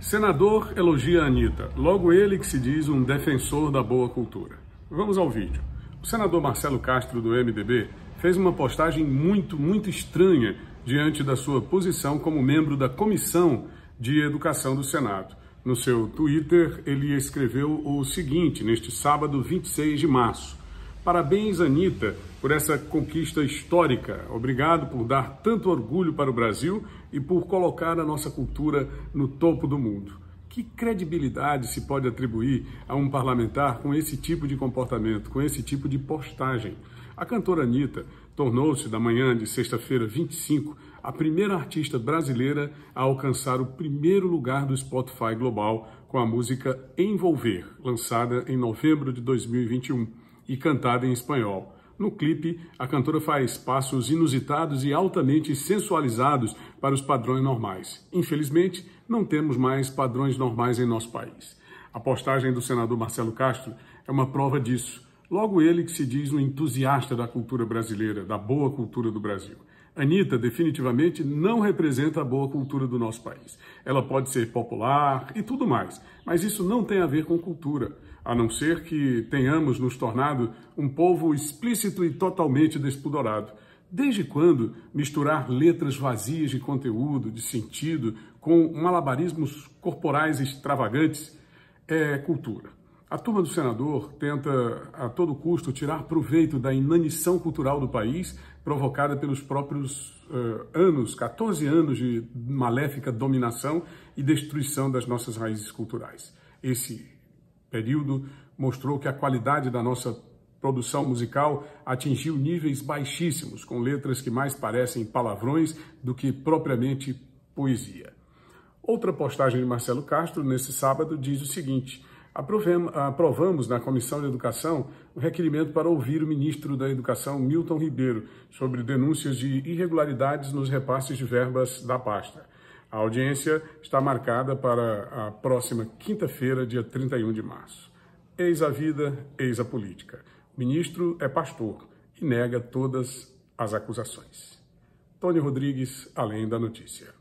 Senador elogia a Anitta, logo ele que se diz um defensor da boa cultura. Vamos ao vídeo. O senador Marcelo Castro, do MDB, fez uma postagem muito, muito estranha diante da sua posição como membro da Comissão de Educação do Senado. No seu Twitter, ele escreveu o seguinte, neste sábado 26 de março. Parabéns, Anitta, por essa conquista histórica. Obrigado por dar tanto orgulho para o Brasil e por colocar a nossa cultura no topo do mundo. Que credibilidade se pode atribuir a um parlamentar com esse tipo de comportamento, com esse tipo de postagem? A cantora Anitta tornou-se, da manhã de sexta-feira 25, a primeira artista brasileira a alcançar o primeiro lugar do Spotify Global com a música Envolver, lançada em novembro de 2021 e cantada em espanhol. No clipe, a cantora faz passos inusitados e altamente sensualizados para os padrões normais. Infelizmente, não temos mais padrões normais em nosso país. A postagem do senador Marcelo Castro é uma prova disso Logo ele que se diz um entusiasta da cultura brasileira, da boa cultura do Brasil. Anitta definitivamente não representa a boa cultura do nosso país. Ela pode ser popular e tudo mais, mas isso não tem a ver com cultura, a não ser que tenhamos nos tornado um povo explícito e totalmente despudorado. Desde quando misturar letras vazias de conteúdo, de sentido, com malabarismos corporais extravagantes é cultura? A turma do senador tenta a todo custo tirar proveito da inanição cultural do país, provocada pelos próprios uh, anos, 14 anos de maléfica dominação e destruição das nossas raízes culturais. Esse período mostrou que a qualidade da nossa produção musical atingiu níveis baixíssimos, com letras que mais parecem palavrões do que propriamente poesia. Outra postagem de Marcelo Castro, nesse sábado, diz o seguinte. Aprovamos na Comissão de Educação o requerimento para ouvir o ministro da Educação, Milton Ribeiro, sobre denúncias de irregularidades nos repasses de verbas da pasta. A audiência está marcada para a próxima quinta-feira, dia 31 de março. Eis a vida, eis a política. O ministro é pastor e nega todas as acusações. Tony Rodrigues, além da notícia.